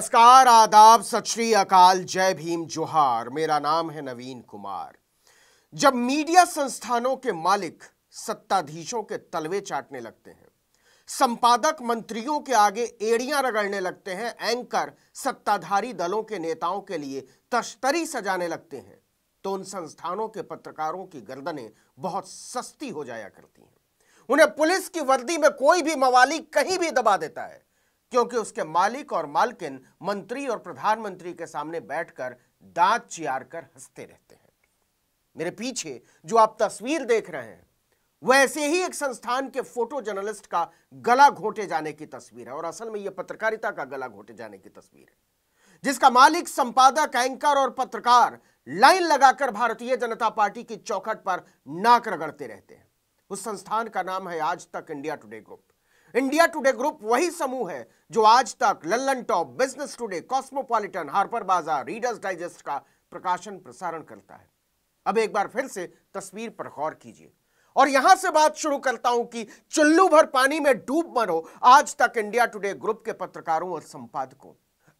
नमस्कार आदाब सत श्री अकाल जय भीम जोहार मेरा नाम है नवीन कुमार जब मीडिया संस्थानों के मालिक सत्ताधीशों के तलवे चाटने लगते हैं संपादक मंत्रियों के आगे एड़ियां रगड़ने लगते हैं एंकर सत्ताधारी दलों के नेताओं के लिए तश्तरी सजाने लगते हैं तो उन संस्थानों के पत्रकारों की गर्दनें बहुत सस्ती हो जाया करती हैं उन्हें पुलिस की वर्दी में कोई भी मवाली कहीं भी दबा देता है क्योंकि उसके मालिक और मालकिन मंत्री और प्रधानमंत्री के सामने बैठकर दांत चियार कर हंसते रहते हैं मेरे पीछे जो आप तस्वीर देख रहे हैं वैसे ही एक संस्थान के फोटो जर्नलिस्ट का गला घोटे जाने की तस्वीर है और असल में यह पत्रकारिता का गला घोटे जाने की तस्वीर है जिसका मालिक संपादक एंकर और पत्रकार लाइन लगाकर भारतीय जनता पार्टी की चौखट पर नाक रगड़ते रहते हैं उस संस्थान का नाम है Aaj Tak India Today group India Today group वही समूह है जो Aaj Tak Lallantop Business Today Cosmopolitan Harper Bazaar Reader's Digest का प्रकाशन प्रसारण करता है अब एक बार फिर से तस्वीर पर गौर कीजिए और यहां से बात शुरू करता हूं कि चुल्लू भर पानी में डूब मरो आज तक इंडिया टुडे ग्रुप के पत्रकारों और संपादकों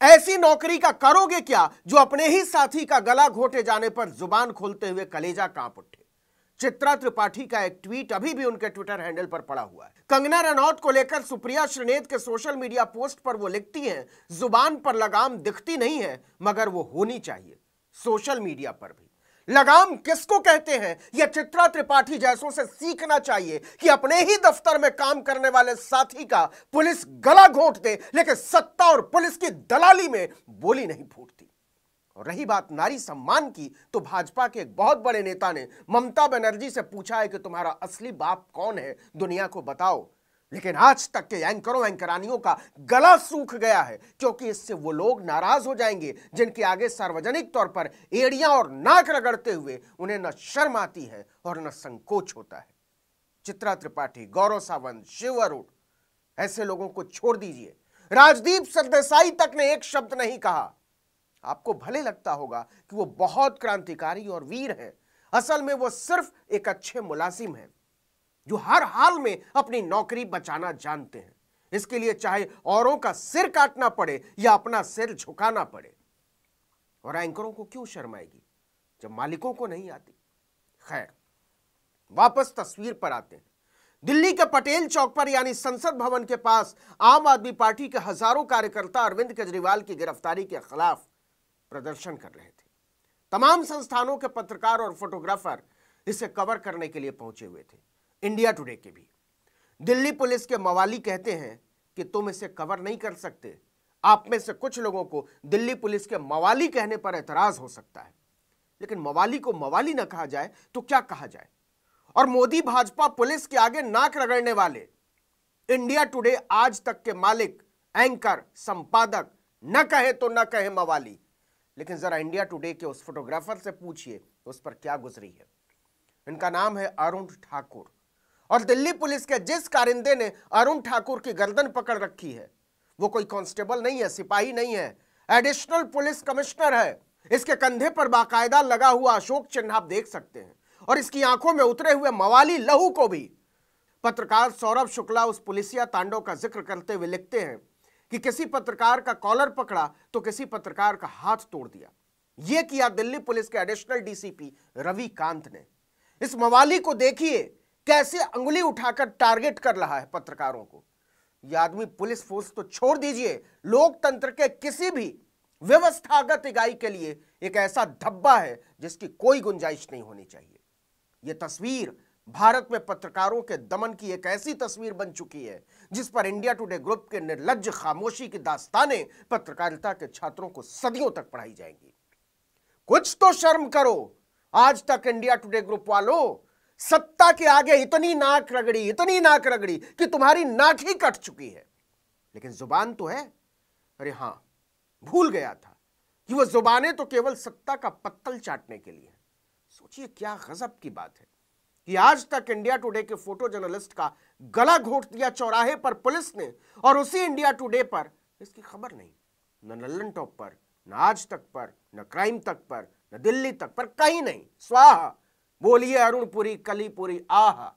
ऐसी नौकरी का करोगे क्या जो अपने ही साथी का गला घोटे जाने पर जुबान खोलते हुए कलेजा कांप उठे चित्रा त्रिपाठी का एक ट्वीट अभी भी उनके ट्विटर हैंडल पर पड़ा हुआ है कंगना रनौत को लेकर सुप्रिया श्रीनेत के सोशल मीडिया पोस्ट पर वो लिखती हैं जुबान पर लगाम दिखती नहीं है मगर वो होनी चाहिए सोशल मीडिया पर भी लगाम किसको कहते हैं यह चित्रा त्रिपाठी जैसों से सीखना चाहिए कि अपने ही दफ्तर में काम करने वाले साथी का पुलिस गला घोट दे लेकिन सत्ता और पुलिस की दलाली में बोली नहीं फूटती और रही बात नारी सम्मान की तो भाजपा के एक बहुत बड़े नेता ने ममता बनर्जी से पूछा है कि तुम्हारा असली बाप कौन है दुनिया को बताओ लेकिन आज तक के एंकरों एंकरानियों का गला सूख गया है क्योंकि इससे वो लोग नाराज हो जाएंगे जिनके आगे सार्वजनिक तौर पर एड़ियां और नाक रगड़ते हुए उन्हें न शर्म आती है और न संकोच होता है चित्रा त्रिपाठी गौरव सावंत शिव अरुण ऐसे लोगों को छोड़ दीजिए राजदीप सरदेसाई तक ने एक शब्द नहीं कहा आपको भले लगता होगा कि वो बहुत क्रांतिकारी और वीर है असल में वो सिर्फ एक अच्छे मुलाजिम हैं जो हर हाल में अपनी नौकरी बचाना जानते हैं इसके लिए चाहे औरों का सिर काटना पड़े या अपना सिर झुकाना पड़े और एंकरों को क्यों शर्माएगी जब मालिकों को नहीं आती खैर वापस तस्वीर पर आते हैं दिल्ली के पटेल चौक पर यानी संसद भवन के पास आम आदमी पार्टी के हजारों कार्यकर्ता अरविंद केजरीवाल की गिरफ्तारी के खिलाफ प्रदर्शन कर रहे थे तमाम संस्थानों के पत्रकार और फोटोग्राफर इसे कवर करने के लिए पहुंचे हुए थे इंडिया टुडे के भी दिल्ली पुलिस के मवाली कहते हैं कि तुम इसे कवर नहीं कर सकते आप में से कुछ लोगों को दिल्ली पुलिस के मवाली कहने पर एतराज हो सकता है लेकिन मवाली को मवाली ना कहा जाए तो क्या कहा जाए और मोदी भाजपा पुलिस के आगे नाक रगड़ने वाले इंडिया टुडे आज तक के मालिक एंकर संपादक न कहे तो न कहे मवाली लेकिन ज़रा इंडिया टुडे के उस फोटोग्राफर से पूछिए उस पर क्या गुजरी है इनका नाम है अरुण ठाकुर और दिल्ली पुलिस के जिस कारिंदे ने अरुण ठाकुर की गर्दन पकड़ रखी है वो कोई कांस्टेबल नहीं है सिपाही नहीं है एडिशनल पुलिस कमिश्नर है इसके कंधे पर बाकायदा लगा हुआ अशोक चिन्ह आप देख सकते हैं और इसकी आंखों में उतरे हुए मवाली लहू को भी पत्रकार सौरभ शुक्ला उस पुलिसिया तांडव का जिक्र करते हुए लिखते हैं कि किसी पत्रकार का कॉलर पकड़ा तो किसी पत्रकार का हाथ तोड़ दिया यह किया दिल्ली पुलिस के एडिशनल डीसीपी रवि कांत ने इस मवाली को देखिए कैसे अंगुली उठाकर टारगेट कर रहा है पत्रकारों को यह आदमी पुलिस फोर्स तो छोड़ दीजिए लोकतंत्र के किसी भी व्यवस्थागत इकाई के लिए एक ऐसा धब्बा है जिसकी कोई गुंजाइश नहीं होनी चाहिए यह तस्वीर भारत में पत्रकारों के दमन की एक ऐसी तस्वीर बन चुकी है जिस पर इंडिया टुडे ग्रुप के निर्लज खामोशी की दास्तानें पत्रकारिता के छात्रों को सदियों तक पढ़ाई जाएंगी कुछ तो शर्म करो आज तक इंडिया टुडे ग्रुप वालों सत्ता के आगे इतनी नाक रगड़ी इतनी नाक रगड़ी कि तुम्हारी नाक ही कट चुकी है लेकिन जुबान तो है अरे हां भूल गया था कि वह जुबानें तो केवल सत्ता का पत्तल चाटने के लिए सोचिए क्या गजब की बात है कि आज तक इंडिया टुडे के फोटो जर्नलिस्ट का गला घोट दिया चौराहे पर पुलिस ने और उसी इंडिया टुडे पर इसकी खबर नहीं न लल्लन टॉप पर न आज तक पर न क्राइम तक पर न दिल्ली तक पर कहीं नहीं स्वाहा बोलिए अरुणपुरी कलीपुरी आह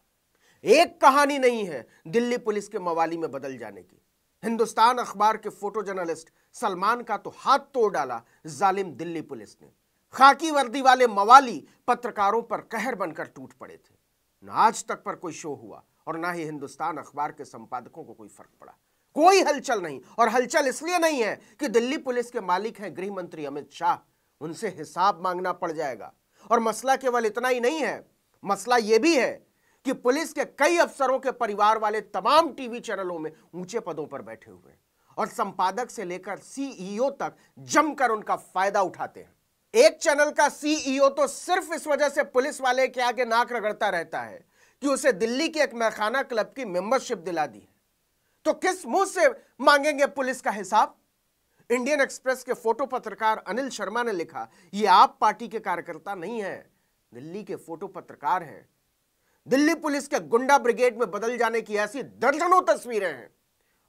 एक कहानी नहीं है दिल्ली पुलिस के मवाली में बदल जाने की हिंदुस्तान अखबार के फोटो जर्नलिस्ट सलमान का तो हाथ तोड़ डाला जालिम दिल्ली पुलिस ने खाकी वर्दी वाले मवाली पत्रकारों पर कहर बनकर टूट पड़े थे न आज तक पर कोई शो हुआ और ना ही हिंदुस्तान अखबार के संपादकों को कोई फर्क पड़ा कोई हलचल नहीं और हलचल इसलिए नहीं है कि दिल्ली पुलिस के मालिक हैं गृह मंत्री अमित शाह उनसे हिसाब मांगना पड़ जाएगा और मसला केवल इतना ही नहीं है मसला यह भी है कि पुलिस के कई अफसरों के परिवार वाले तमाम टीवी चैनलों में ऊंचे पदों पर बैठे हुए हैं और संपादक से लेकर सीईओ तक जमकर उनका फायदा उठाते हैं एक चैनल का सीईओ e तो सिर्फ इस वजह से पुलिस वाले के आगे नाक रगड़ता रहता है कि उसे दिल्ली के एक मैखाना क्लब की मेंबरशिप दिला दी है तो किस मुंह से मांगेंगे पुलिस का हिसाब इंडियन एक्सप्रेस के फोटो पत्रकार अनिल शर्मा ने लिखा यह आप पार्टी के कार्यकर्ता नहीं है दिल्ली के फोटो पत्रकार हैं दिल्ली पुलिस के गुंडा ब्रिगेड में बदल जाने की ऐसी दर्जनों तस्वीरें हैं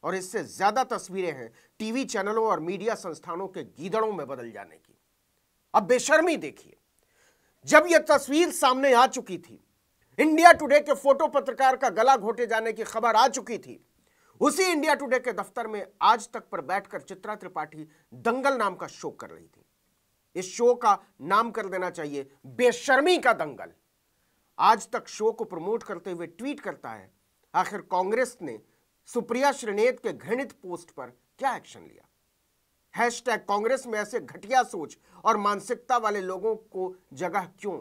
और इससे ज्यादा तस्वीरें हैं टीवी चैनलों और मीडिया संस्थानों के गीदड़ों में बदल जाने की अब बेशर्मी देखिए जब यह तस्वीर सामने आ चुकी थी इंडिया टुडे के फोटो पत्रकार का गला घोटे जाने की खबर आ चुकी थी उसी इंडिया टुडे के दफ्तर में आज तक पर बैठकर चित्रा त्रिपाठी दंगल नाम का शो कर रही थी इस शो का नाम कर देना चाहिए बेशर्मी का दंगल आज तक शो को प्रमोट करते हुए ट्वीट करता है आखिर कांग्रेस ने सुप्रिया श्रीनेत के घृणित पोस्ट पर क्या एक्शन लिया हैशटैग कांग्रेस में ऐसे घटिया सोच और मानसिकता वाले लोगों को जगह क्यों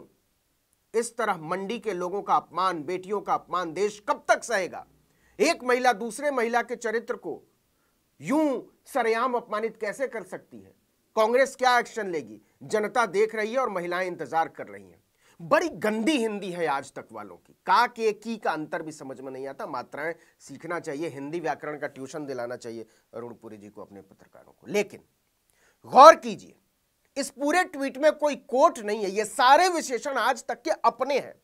इस तरह मंडी के लोगों का अपमान बेटियों का अपमान देश कब तक सहेगा एक महिला दूसरे महिला के चरित्र को यूं सरेआम अपमानित कैसे कर सकती है कांग्रेस क्या एक्शन लेगी जनता देख रही है और महिलाएं इंतजार कर रही हैं बड़ी गंदी हिंदी है आज तक वालों की का के की का अंतर भी समझ में नहीं आता मात्राएं सीखना चाहिए हिंदी व्याकरण का ट्यूशन दिलाना चाहिए अरुणपुरी जी को अपने पत्रकारों को लेकिन गौर कीजिए इस पूरे ट्वीट में कोई कोट नहीं है ये सारे विशेषण आज तक के अपने हैं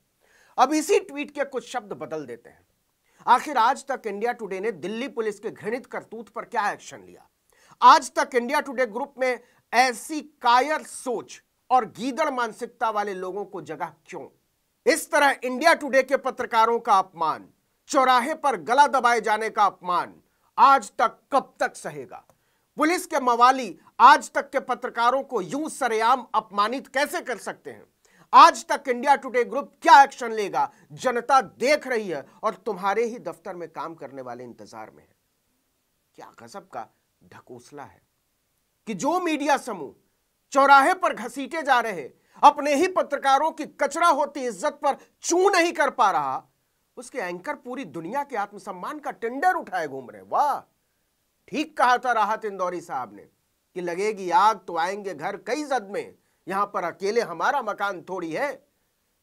अब इसी ट्वीट के कुछ शब्द बदल देते हैं आखिर आज तक इंडिया टुडे ने दिल्ली पुलिस के घृणित करतूत पर क्या एक्शन लिया आज तक इंडिया टुडे ग्रुप में ऐसी कायर सोच और गीदड़ मानसिकता वाले लोगों को जगह क्यों इस तरह इंडिया टुडे के पत्रकारों का अपमान चौराहे पर गला दबाए जाने का अपमान आज तक कब तक सहेगा पुलिस के मवाली आज तक के पत्रकारों को यूं सरेआम अपमानित कैसे कर सकते हैं Aaj Tak India Today group क्या एक्शन लेगा जनता देख रही है और तुम्हारे ही दफ्तर में काम करने वाले इंतजार में है क्या गजब का ढकोसला है कि जो मीडिया समूह चौराहे पर घसीटे जा रहे अपने ही पत्रकारों की कचरा होती इज्जत पर चू नहीं कर पा रहा उसके एंकर पूरी दुनिया के आत्मसम्मान का टेंडर उठाए घूम रहे वाह ठीक कहा था राहत इंदौरी साहब ने कि लगेगी आग तो आएंगे घर कई जद में यहां पर अकेले हमारा मकान थोड़ी है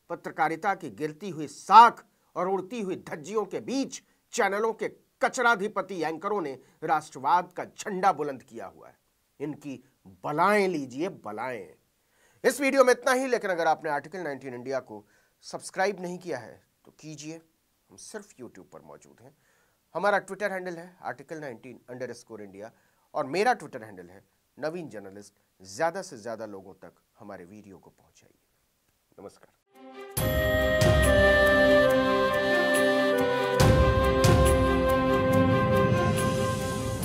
पत्रकारिता की गिरती हुई साख और उड़ती हुई धज्जियों के बीच चैनलों के कचराधिपति एंकरों ने राष्ट्रवाद का झंडा बुलंद किया हुआ है इनकी बलाएं लीजिए बलाएं इस वीडियो में इतना ही लेकिन अगर आपने आर्टिकल 19 इंडिया को सब्सक्राइब नहीं किया है तो कीजिए हम सिर्फ यूट्यूब पर मौजूद हैं हमारा ट्विटर हैंडल है आर्टिकल 19 अंडर स्कोर इंडिया और मेरा ट्विटर हैंडल है नवीन जर्नलिस्ट ज़्यादा से ज़्यादा लोगों तक हमारे वीडियो को पहुँचाइए नमस्कार